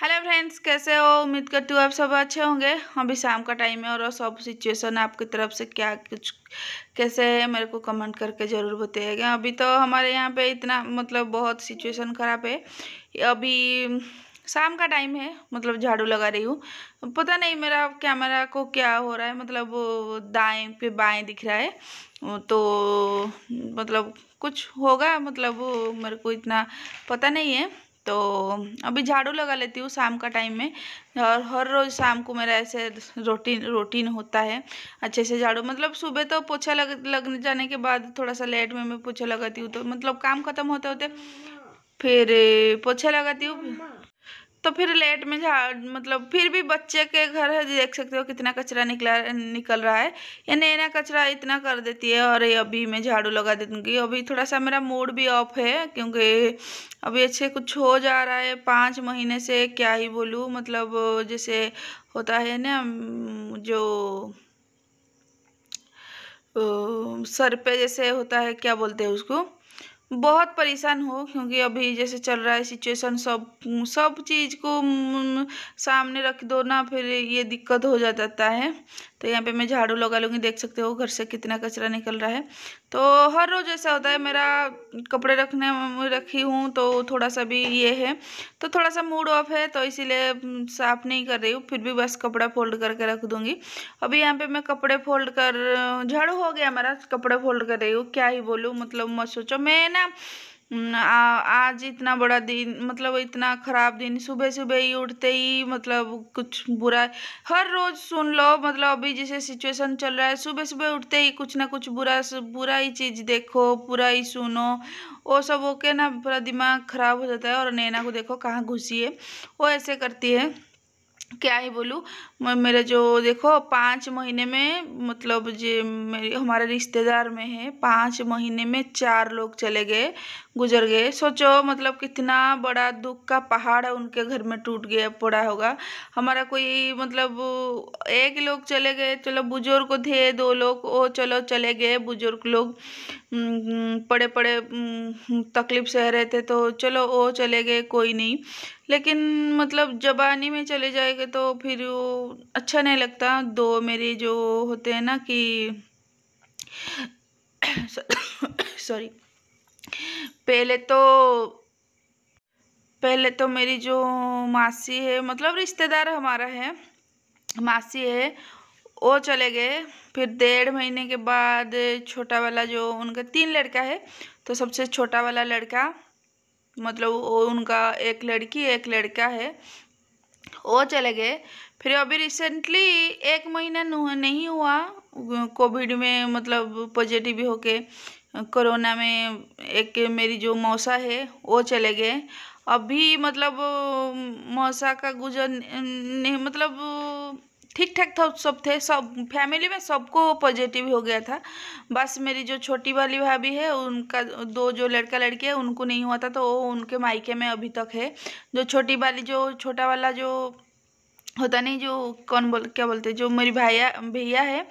hello friends कैसे हो उम्मीद करती हूँ आप सब अच्छे होंगे अभी शाम का टाइम है और सब सिचुएशन आपकी तरफ से क्या कुछ कैसे है मेरे को कमेंट करके ज़रूर बताइएगा अभी तो हमारे यहाँ पे इतना मतलब बहुत सिचुएशन ख़राब है अभी शाम का टाइम है मतलब झाड़ू लगा रही हूँ पता नहीं मेरा कैमरा को क्या हो रहा है मतलब दाएँ पे बाएँ दिख रहा है तो मतलब कुछ होगा मतलब मेरे को इतना पता नहीं है तो अभी झाड़ू लगा लेती हूँ शाम का टाइम में और हर रोज़ शाम को मेरा ऐसे रोटीन रूटीन होता है अच्छे से झाड़ू मतलब सुबह तो पोछा लग लगने जाने के बाद थोड़ा सा लेट में मैं पोछा लगाती हूँ तो मतलब काम ख़त्म होते होते फिर पोछा लगाती हूँ तो फिर लेट में झाड़ मतलब फिर भी बच्चे के घर है देख सकते हो कितना कचरा निकला निकल रहा है ये नया कचरा इतना कर देती है और अभी मैं झाड़ू लगा देती अभी थोड़ा सा मेरा मूड भी ऑफ है क्योंकि अभी अच्छे कुछ हो जा रहा है पाँच महीने से क्या ही बोलूँ मतलब जैसे होता है ना जो सर पे जैसे होता है क्या बोलते हैं उसको बहुत परेशान हो क्योंकि अभी जैसे चल रहा है सिचुएशन सब सब चीज़ को सामने रख दो ना फिर ये दिक्कत हो जाता है तो यहाँ पे मैं झाड़ू लगा लूँगी देख सकते हो घर से कितना कचरा निकल रहा है तो हर रोज़ ऐसा होता है मेरा कपड़े रखने रखी हूँ तो थोड़ा सा भी ये है तो थोड़ा सा मूड ऑफ है तो इसीलिए साफ़ नहीं कर रही हूँ फिर भी बस कपड़ा फोल्ड करके रख दूँगी अभी यहाँ पर मैं कपड़े फोल्ड कर झाड़ू हो गया मेरा कपड़े फोल्ड कर रही हूँ क्या ही बोलूँ मतलब मत सोचो मैं ना आज इतना बड़ा दिन मतलब इतना ख़राब दिन सुबह सुबह ही उठते ही मतलब कुछ बुरा हर रोज़ सुन लो मतलब अभी जैसे सिचुएशन चल रहा है सुबह सुबह उठते ही कुछ ना कुछ बुरा बुरा ही चीज़ देखो पूरा ही सुनो वो सब ओके ना पूरा दिमाग ख़राब हो जाता है और नैना को देखो कहाँ घुसी है वो ऐसे करती है क्या ही बोलूँ मेरे जो देखो पाँच महीने में मतलब जे मेरी हमारे रिश्तेदार में है पाँच महीने में चार लोग चले गए गुजर गए सोचो मतलब कितना बड़ा दुख का पहाड़ है उनके घर में टूट गया पड़ा होगा हमारा कोई मतलब एक लोग चले गए चलो बुजुर्ग थे दो लोग ओ चलो चले गए बुजुर्ग लोग पड़े पड़े तकलीफ सह रहे थे तो चलो ओ चले गए कोई नहीं लेकिन मतलब ज़बानी में चले जाएंगे तो फिर वो अच्छा नहीं लगता दो मेरे जो होते हैं ना कि सॉरी पहले तो पहले तो मेरी जो मासी है मतलब रिश्तेदार हमारा है मासी है वो चले गए फिर डेढ़ महीने के बाद छोटा वाला जो उनका तीन लड़का है तो सबसे छोटा वाला लड़का मतलब उनका एक लड़की एक लड़का है वो चले गए फिर अभी रिसेंटली एक महीना नहीं हुआ कोविड में मतलब पॉजिटिव होके कोरोना में एक मेरी जो मौसा है वो चले गए अभी मतलब मौसा का गुजर नहीं मतलब ठीक ठाक था सब थे सब फैमिली में सबको पॉजिटिव हो गया था बस मेरी जो छोटी वाली भाभी है उनका दो जो लड़का लड़की है उनको नहीं हुआ था तो वो उनके मायके में अभी तक है जो छोटी वाली जो छोटा वाला जो होता नहीं जो कौन बोल क्या बोलते जो मेरी भाइया भैया है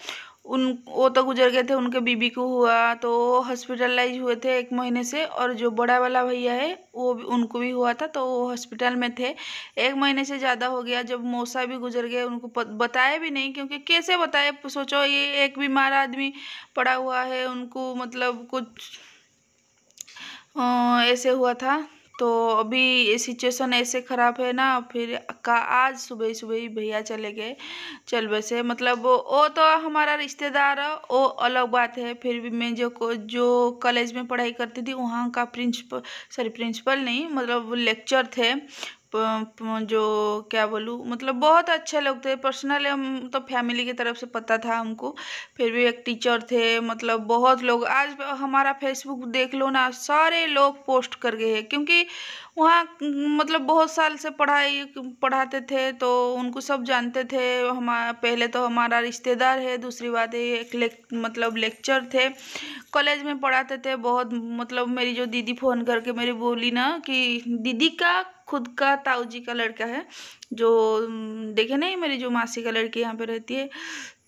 उन वो तो गुजर गए थे उनके बीबी को हुआ तो हॉस्पिटलाइज हुए थे एक महीने से और जो बड़ा वाला भैया है वो भी उनको भी हुआ था तो वो हॉस्पिटल में थे एक महीने से ज़्यादा हो गया जब मौसा भी गुजर गए उनको बताया भी नहीं क्योंकि कैसे बताए सोचो ये एक बीमार आदमी पड़ा हुआ है उनको मतलब कुछ ऐसे हुआ था तो अभी सिचुएशन ऐसे ख़राब है ना फिर का आज सुबह ही सुबह ही भैया चले गए चल वैसे मतलब वो तो हमारा रिश्तेदार वो अलग बात है फिर भी मैं जो जो कॉलेज में पढ़ाई करती थी वहाँ का प्रिंसिपल सॉरी प्रिंसिपल नहीं मतलब लेक्चर थे जो क्या बोलूँ मतलब बहुत अच्छे लोग थे पर्सनल हम तो फैमिली की तरफ से पता था हमको फिर भी एक टीचर थे मतलब बहुत लोग आज हमारा फेसबुक देख लो ना सारे लोग पोस्ट कर गए हैं क्योंकि वहाँ मतलब बहुत साल से पढ़ाई पढ़ाते थे तो उनको सब जानते थे हमारा पहले तो हमारा रिश्तेदार है दूसरी बात है एक लेक, मतलब लेक्चर थे कॉलेज में पढ़ाते थे बहुत मतलब मेरी जो दीदी फ़ोन करके मेरी बोली ना कि दीदी का खुद का ताऊ जी का लड़का है जो देखे नहीं मेरी जो मासी का लड़की यहाँ पर रहती है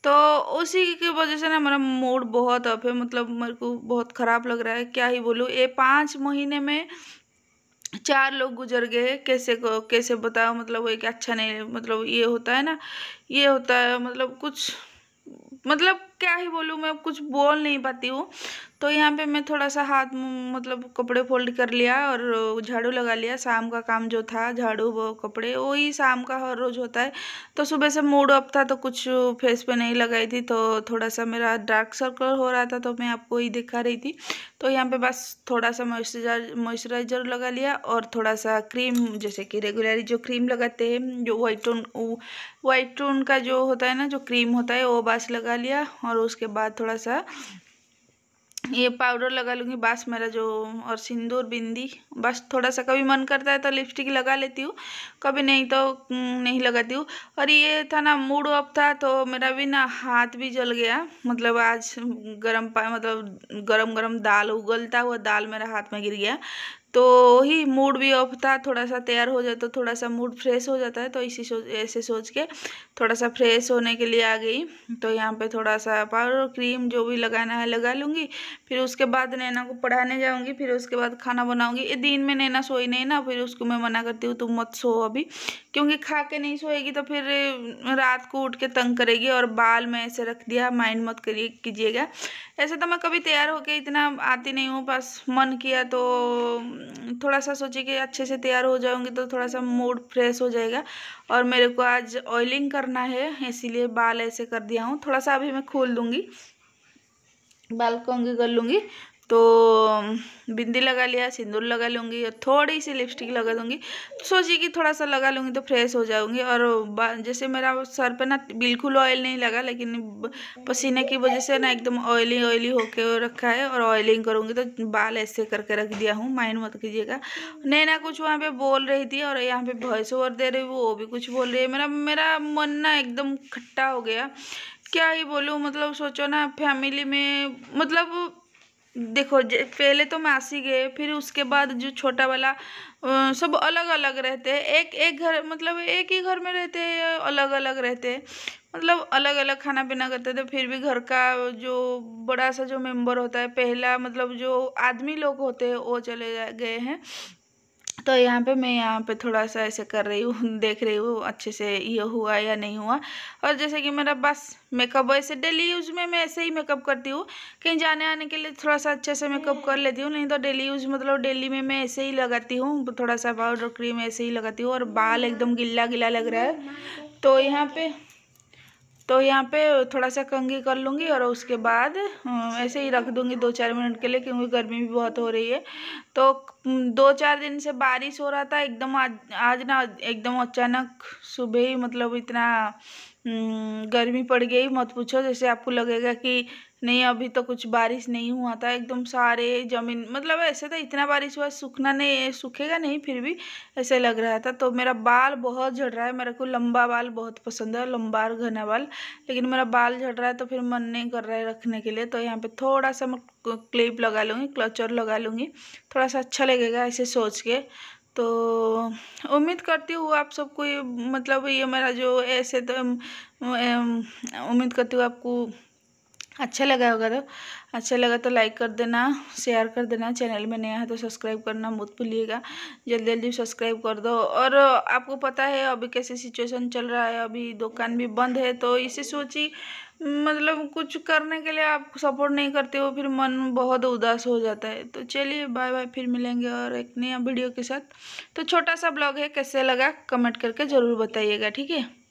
तो उसी की वजह से ना मेरा मूड बहुत अप है मतलब मेरे को बहुत ख़राब लग रहा है क्या ही बोलूँ ये पाँच महीने में चार लोग गुजर गए कैसे को कैसे बताओ मतलब वो एक अच्छा नहीं मतलब ये होता है ना ये होता है मतलब कुछ मतलब क्या ही बोलूँ मैं कुछ बोल नहीं पाती हूँ तो यहाँ पे मैं थोड़ा सा हाथ मतलब कपड़े फोल्ड कर लिया और झाड़ू लगा लिया शाम का काम जो था झाड़ू वो कपड़े वो ही शाम का हर रोज़ होता है तो सुबह से मूड अप था तो कुछ फेस पे नहीं लगाई थी तो थोड़ा सा मेरा डार्क सर्कल हो रहा था तो मैं आपको ही दिखा रही थी तो यहाँ पे बस थोड़ा सा मॉइस्चराइजर मॉइस्चराइजर लगा लिया और थोड़ा सा क्रीम जैसे कि रेगुलरली जो क्रीम लगाते हैं जो वाइट टोन वाइट टोन का जो होता है ना जो क्रीम होता है वो बस लगा लिया और उसके बाद थोड़ा सा ये पाउडर लगा लूँगी बस मेरा जो और सिंदूर बिंदी बस थोड़ा सा कभी मन करता है तो लिपस्टिक लगा लेती हूँ कभी नहीं तो हम्म, नहीं लगाती हूँ और ये था ना मूड ऑफ था तो मेरा भी ना हाथ भी जल गया मतलब आज गरम पा मतलब गरम गरम दाल उगलता हुआ दाल मेरा हाथ में गिर गया तो ही मूड भी ऑफ था थोड़ा सा तैयार हो जाता थोड़ा सा मूड फ्रेश हो जाता है तो इसी सोच ऐसे सोच के थोड़ा सा फ्रेश होने के लिए आ गई तो यहाँ पे थोड़ा सा पाउडर क्रीम जो भी लगाना है लगा लूँगी फिर उसके बाद नैना को पढ़ाने जाऊँगी फिर उसके बाद खाना बनाऊँगी ये दिन में नैना सोई नहीं ना फिर उसको मैं मना करती हूँ तुम मत सो अभी क्योंकि खा के नहीं सोएगी तो फिर रात को उठ के तंग करेगी और बाल में ऐसे रख दिया माइंड मत करिए कीजिएगा ऐसे तो मैं कभी तैयार होकर इतना आती नहीं हूँ बस मन किया तो थोड़ा सा सोचे कि अच्छे से तैयार हो जाऊंगी तो थोड़ा सा मूड फ्रेश हो जाएगा और मेरे को आज ऑयलिंग करना है इसीलिए बाल ऐसे कर दिया हूँ थोड़ा सा अभी मैं खोल दूँगी बाल कंघी कर लूँगी तो बिंदी लगा लिया सिंदूर लगा लूँगी और थोड़ी सी लिपस्टिक लगा दूँगी सोची कि थोड़ा सा लगा लूँगी तो फ्रेश हो जाऊँगी और जैसे मेरा सर पे ना बिल्कुल ऑयल नहीं लगा लेकिन पसीने की वजह से ना एकदम ऑयली ऑयली होके रखा है और ऑयलिंग करूँगी तो बाल ऐसे करके रख दिया हूँ माइंड मत कीजिएगा नहीं ना कुछ वहाँ पर बोल रही थी और यहाँ पर वॉइस ओवर दे रही वो भी कुछ बोल रही है मेरा मेरा मन ना एकदम खट्टा हो गया क्या ही बोलूँ मतलब सोचो ना फैमिली में मतलब देखो पहले तो मासी गए फिर उसके बाद जो छोटा वाला सब अलग अलग रहते हैं एक एक घर मतलब एक ही घर में रहते हैं अलग अलग रहते हैं मतलब अलग अलग खाना पीना करते थे फिर भी घर का जो बड़ा सा जो मेंबर होता है पहला मतलब जो आदमी लोग होते हैं वो चले गए हैं तो यहाँ पे मैं यहाँ पे थोड़ा सा ऐसे कर रही हूँ देख रही हूँ अच्छे से ये हुआ या नहीं हुआ और जैसे कि मेरा बस मेकअप ऐसे डेली यूज़ में मैं ऐसे ही मेकअप करती हूँ कहीं जाने आने के लिए थोड़ा सा अच्छे से मेकअप कर लेती हूँ नहीं तो डेली यूज़ मतलब डेली में मैं ऐसे ही लगाती हूँ थोड़ा सा पाउडर क्रीम ऐसे ही लगाती हूँ और बाल एकदम गिला गिला लग रहा है तो यहाँ पे तो यहाँ पे थोड़ा सा कंगी कर लूँगी और उसके बाद हम्म, ऐसे ही रख दूँगी दो चार मिनट के लिए क्योंकि गर्मी भी बहुत हो रही है तो हम्म, दो चार दिन से बारिश हो रहा था एकदम आज आज ना एकदम अचानक सुबह ही मतलब इतना हम्म, गर्मी पड़ गई मत पूछो जैसे आपको लगेगा कि नहीं अभी तो कुछ बारिश नहीं हुआ था एकदम सारे ज़मीन मतलब ऐसे तो इतना बारिश हुआ सूखना नहीं सूखेगा नहीं फिर भी ऐसे लग रहा था तो मेरा बाल बहुत झड़ रहा है मेरे को लंबा बाल बहुत पसंद है लंबा और घना बाल लेकिन मेरा बाल झड़ रहा है तो फिर मन नहीं कर रहा है रखने के लिए तो यहाँ पर थोड़ा सा मैं क्लिप लगा लूँगी क्लचर लगा लूँगी थोड़ा सा अच्छा लगेगा ऐसे सोच के तो उम्मीद करती हूँ आप सबको ये मतलब ये मेरा जो ऐसे तो उम्मीद करती हूँ आपको अच्छा लगा होगा तो अच्छा लगा तो लाइक कर देना शेयर कर देना चैनल में नया है तो सब्सक्राइब करना मत भूलिएगा जल्दी जल्दी सब्सक्राइब कर दो और आपको पता है अभी कैसे सिचुएशन चल रहा है अभी दुकान भी बंद है तो इसे सोची मतलब कुछ करने के लिए आप सपोर्ट नहीं करते हो फिर मन बहुत उदास हो जाता है तो चलिए बाय बाय फिर मिलेंगे और एक नया वीडियो के साथ तो छोटा सा ब्लॉग है कैसे लगा कमेंट करके ज़रूर बताइएगा ठीक है